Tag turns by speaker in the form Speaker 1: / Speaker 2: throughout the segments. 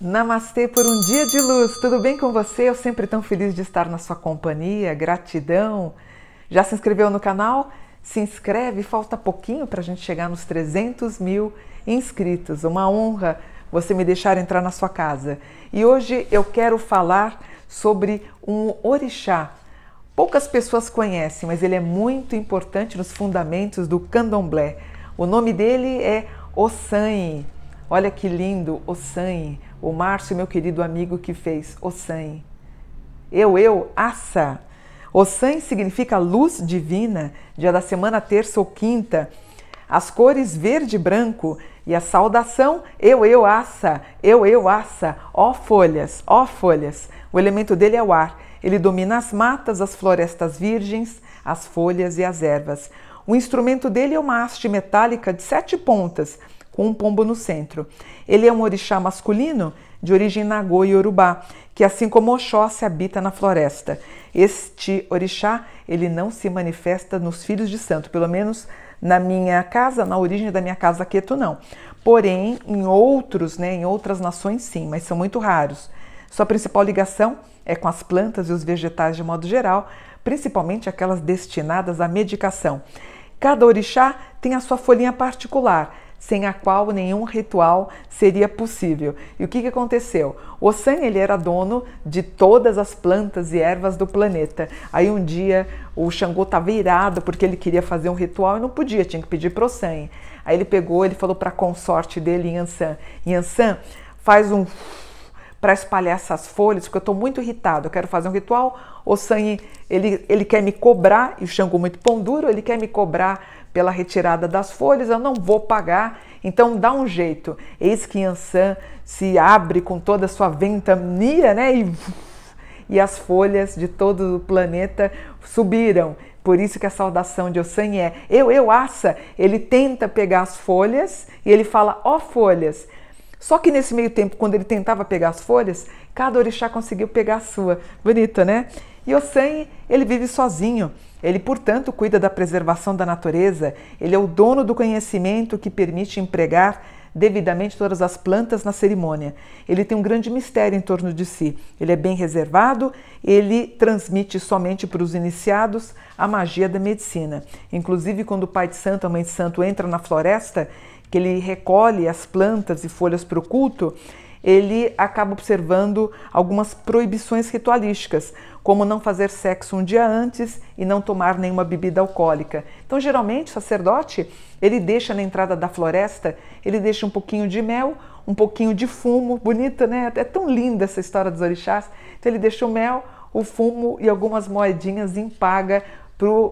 Speaker 1: Namastê por um dia de luz, tudo bem com você? Eu sempre tão feliz de estar na sua companhia, gratidão. Já se inscreveu no canal? Se inscreve, falta pouquinho para a gente chegar nos 300 mil inscritos. Uma honra você me deixar entrar na sua casa. E hoje eu quero falar sobre um orixá. Poucas pessoas conhecem, mas ele é muito importante nos fundamentos do candomblé. O nome dele é Ossan. Olha que lindo, Ossan. O Márcio, meu querido amigo, que fez Ossan. Eu, eu, Assa. Ossan significa luz divina, dia da semana, terça ou quinta. As cores verde e branco e a saudação eu, eu, Assa, eu, eu, Assa. Ó folhas, ó folhas. O elemento dele é o ar. Ele domina as matas, as florestas virgens, as folhas e as ervas. O instrumento dele é uma haste metálica de sete pontas, com um pombo no centro. Ele é um orixá masculino de origem nagô e urubá, que assim como Oxóssi habita na floresta. Este orixá, ele não se manifesta nos filhos de santo, pelo menos na minha casa, na origem da minha casa Queto não. Porém, em outros, né, em outras nações sim, mas são muito raros. Sua principal ligação é com as plantas e os vegetais de modo geral, principalmente aquelas destinadas à medicação. Cada orixá tem a sua folhinha particular, sem a qual nenhum ritual seria possível. E o que, que aconteceu? San ele era dono de todas as plantas e ervas do planeta. Aí um dia o Xangô estava irado porque ele queria fazer um ritual e não podia, tinha que pedir pro San. Aí ele pegou, ele falou para a consorte dele, Yansan, Yansan, faz um para espalhar essas folhas, porque eu estou muito irritado, eu quero fazer um ritual, o sangue, ele, ele quer me cobrar, e o Xangô muito pão duro, ele quer me cobrar pela retirada das folhas, eu não vou pagar, então dá um jeito. Eis que Yansan se abre com toda a sua ventania, né, e, e as folhas de todo o planeta subiram. Por isso que a saudação de Ossan é eu, eu, assa Ele tenta pegar as folhas e ele fala, ó oh, folhas, só que nesse meio tempo, quando ele tentava pegar as folhas, cada orixá conseguiu pegar a sua. Bonito, né? E Ossan, ele vive sozinho. Ele, portanto, cuida da preservação da natureza. Ele é o dono do conhecimento que permite empregar devidamente todas as plantas na cerimônia. Ele tem um grande mistério em torno de si. Ele é bem reservado, ele transmite somente para os iniciados a magia da medicina. Inclusive, quando o pai de santo, a mãe de santo entra na floresta, que ele recolhe as plantas e folhas para o culto, ele acaba observando algumas proibições ritualísticas, como não fazer sexo um dia antes e não tomar nenhuma bebida alcoólica. Então, geralmente, o sacerdote, ele deixa na entrada da floresta, ele deixa um pouquinho de mel, um pouquinho de fumo, bonita, né? É tão linda essa história dos orixás. Então, ele deixa o mel, o fumo e algumas moedinhas em paga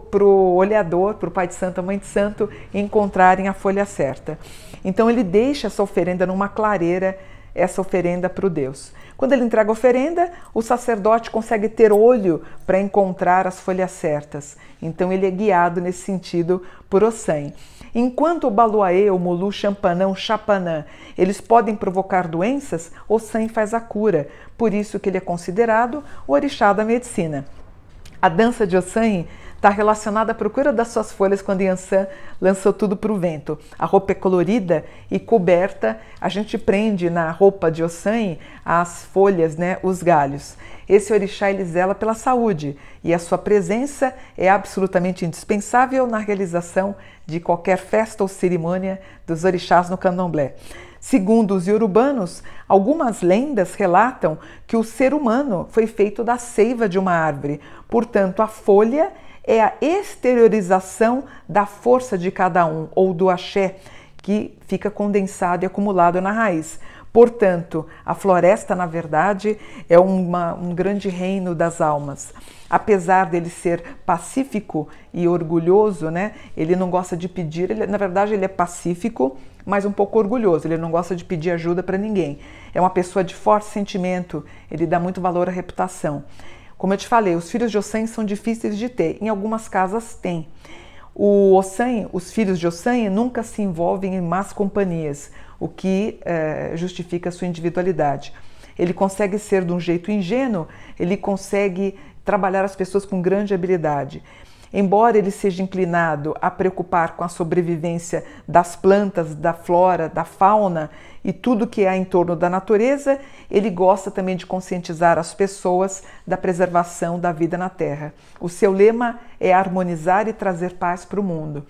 Speaker 1: para o olhador, para o pai de santo, a mãe de santo, encontrarem a folha certa. Então ele deixa essa oferenda numa clareira, essa oferenda para o Deus. Quando ele entrega a oferenda, o sacerdote consegue ter olho para encontrar as folhas certas. Então ele é guiado nesse sentido por Ossan. Enquanto o baluaê, o mulu, champanã, o chapanã, eles podem provocar doenças, Ossan faz a cura. Por isso que ele é considerado o orixá da medicina. A dança de Ossan está relacionada à procura das suas folhas quando Yansan lançou tudo para o vento. A roupa é colorida e coberta, a gente prende na roupa de Ossan as folhas, né, os galhos. Esse orixá ele zela pela saúde e a sua presença é absolutamente indispensável na realização de qualquer festa ou cerimônia dos orixás no candomblé. Segundo os iorubanos, algumas lendas relatam que o ser humano foi feito da seiva de uma árvore, portanto, a folha é a exteriorização da força de cada um ou do axé que fica condensado e acumulado na raiz. Portanto, a floresta, na verdade, é uma, um grande reino das almas. Apesar dele ser pacífico e orgulhoso, né? Ele não gosta de pedir, ele, na verdade, ele é pacífico, mas um pouco orgulhoso. Ele não gosta de pedir ajuda para ninguém. É uma pessoa de forte sentimento, ele dá muito valor à reputação. Como eu te falei, os filhos de Ossanha são difíceis de ter, em algumas casas tem. O Ossanha, os filhos de Ossanha nunca se envolvem em más companhias, o que é, justifica sua individualidade. Ele consegue ser de um jeito ingênuo, ele consegue trabalhar as pessoas com grande habilidade. Embora ele seja inclinado a preocupar com a sobrevivência das plantas, da flora, da fauna e tudo que há em torno da natureza, ele gosta também de conscientizar as pessoas da preservação da vida na Terra. O seu lema é harmonizar e trazer paz para o mundo.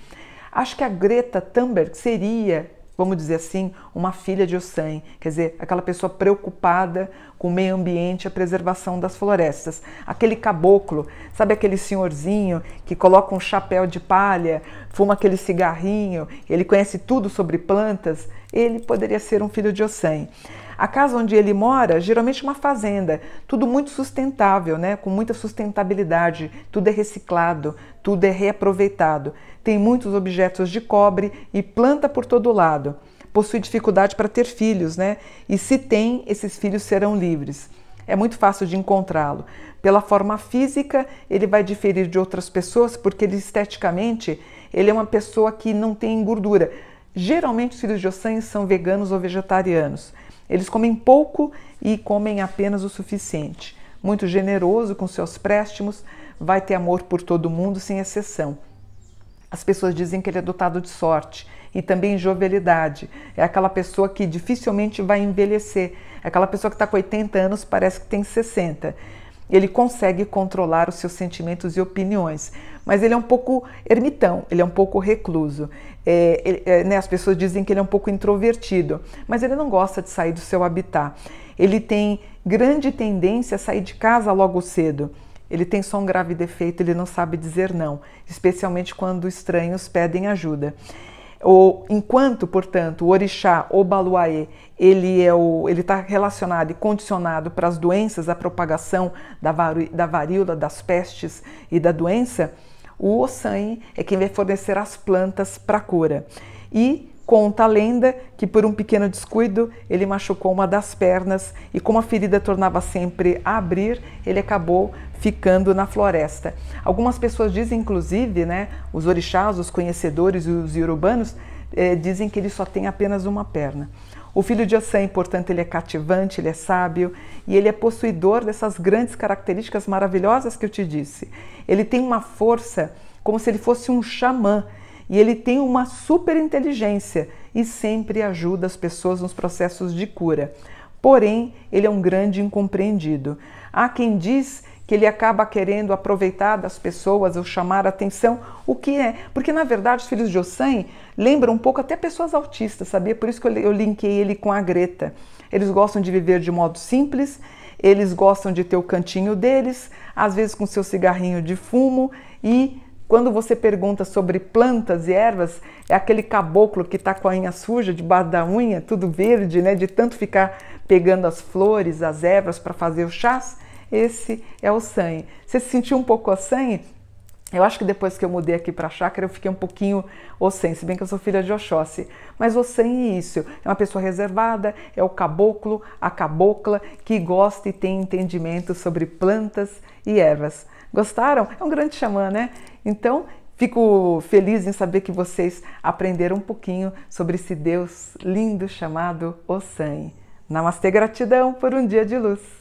Speaker 1: Acho que a Greta Thunberg seria vamos dizer assim, uma filha de Ossan, quer dizer, aquela pessoa preocupada com o meio ambiente e a preservação das florestas. Aquele caboclo, sabe aquele senhorzinho que coloca um chapéu de palha, fuma aquele cigarrinho, ele conhece tudo sobre plantas, ele poderia ser um filho de Ossan. A casa onde ele mora, geralmente é uma fazenda, tudo muito sustentável, né? com muita sustentabilidade, tudo é reciclado, tudo é reaproveitado. Tem muitos objetos de cobre e planta por todo lado. Possui dificuldade para ter filhos, né? E se tem, esses filhos serão livres. É muito fácil de encontrá-lo. Pela forma física, ele vai diferir de outras pessoas porque ele esteticamente ele é uma pessoa que não tem gordura. Geralmente os filhos de Ossan são veganos ou vegetarianos. Eles comem pouco e comem apenas o suficiente. Muito generoso com seus préstimos, vai ter amor por todo mundo sem exceção. As pessoas dizem que ele é dotado de sorte e também jovialidade. É aquela pessoa que dificilmente vai envelhecer. É aquela pessoa que está com 80 anos parece que tem 60 ele consegue controlar os seus sentimentos e opiniões, mas ele é um pouco ermitão, ele é um pouco recluso. É, ele, é, né, as pessoas dizem que ele é um pouco introvertido, mas ele não gosta de sair do seu habitat. Ele tem grande tendência a sair de casa logo cedo. Ele tem só um grave defeito, ele não sabe dizer não, especialmente quando estranhos pedem ajuda. Ou, enquanto, portanto, o orixá Obaluaê ele é o, ele está relacionado e condicionado para as doenças, a propagação da, da varíola, das pestes e da doença, o Ossan é quem vai fornecer as plantas para a cura. E Conta a lenda que, por um pequeno descuido, ele machucou uma das pernas e, como a ferida tornava sempre a abrir, ele acabou ficando na floresta. Algumas pessoas dizem, inclusive, né, os orixás, os conhecedores e os iorubanos, eh, dizem que ele só tem apenas uma perna. O filho de Ossan, é portanto, ele é cativante, ele é sábio e ele é possuidor dessas grandes características maravilhosas que eu te disse. Ele tem uma força como se ele fosse um xamã e ele tem uma super inteligência e sempre ajuda as pessoas nos processos de cura. Porém, ele é um grande incompreendido. Há quem diz que ele acaba querendo aproveitar das pessoas ou chamar a atenção, o que é? Porque na verdade os filhos de Ossan lembram um pouco até pessoas autistas, sabia? Por isso que eu linkei ele com a Greta. Eles gostam de viver de modo simples, eles gostam de ter o cantinho deles, às vezes com seu cigarrinho de fumo e quando você pergunta sobre plantas e ervas, é aquele caboclo que está com a unha suja, debaixo da unha, tudo verde, né? De tanto ficar pegando as flores, as ervas para fazer o chás. Esse é o sangue. Você se sentiu um pouco sangue? Eu acho que depois que eu mudei aqui para a chácara, eu fiquei um pouquinho Ossen, se bem que eu sou filha de Oxóssi. Mas Ossen é isso, é uma pessoa reservada, é o caboclo, a cabocla, que gosta e tem entendimento sobre plantas e ervas. Gostaram? É um grande xamã, né? Então, fico feliz em saber que vocês aprenderam um pouquinho sobre esse Deus lindo chamado Ossan. Namastê, gratidão por um dia de luz.